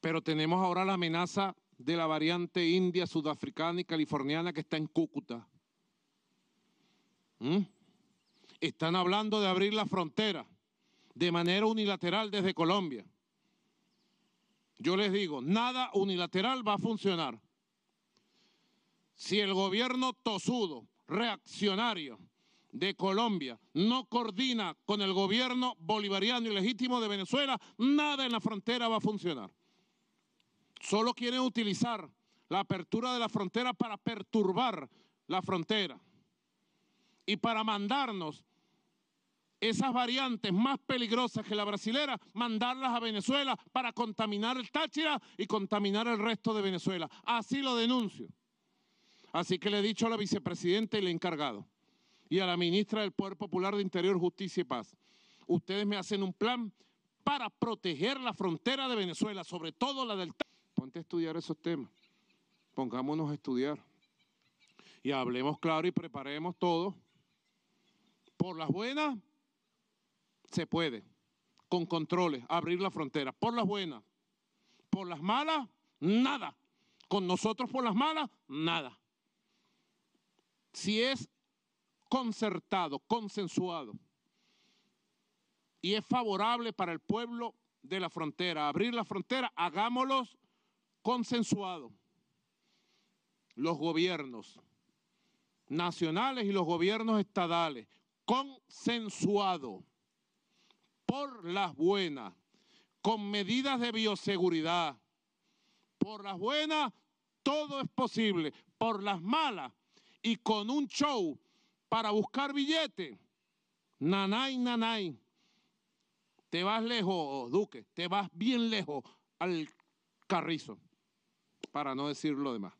pero tenemos ahora la amenaza de la variante india, sudafricana y californiana que está en Cúcuta. ¿Mm? Están hablando de abrir la frontera de manera unilateral desde Colombia. Yo les digo, nada unilateral va a funcionar. Si el gobierno tosudo, reaccionario de Colombia no coordina con el gobierno bolivariano y legítimo de Venezuela, nada en la frontera va a funcionar. Solo quieren utilizar la apertura de la frontera para perturbar la frontera y para mandarnos esas variantes más peligrosas que la brasilera, mandarlas a Venezuela para contaminar el Táchira y contaminar el resto de Venezuela. Así lo denuncio. Así que le he dicho a la vicepresidenta y le he encargado, y a la ministra del Poder Popular de Interior, Justicia y Paz, ustedes me hacen un plan para proteger la frontera de Venezuela, sobre todo la del Táchira ponte a estudiar esos temas, pongámonos a estudiar y hablemos claro y preparemos todo. Por las buenas se puede, con controles, abrir la frontera. Por las buenas, por las malas, nada. Con nosotros por las malas, nada. Si es concertado, consensuado y es favorable para el pueblo de la frontera, abrir la frontera, hagámoslo consensuado los gobiernos nacionales y los gobiernos estadales, consensuado por las buenas, con medidas de bioseguridad. Por las buenas todo es posible, por las malas y con un show para buscar billete. Nanay, nanay, te vas lejos, Duque, te vas bien lejos al carrizo para no decir lo demás.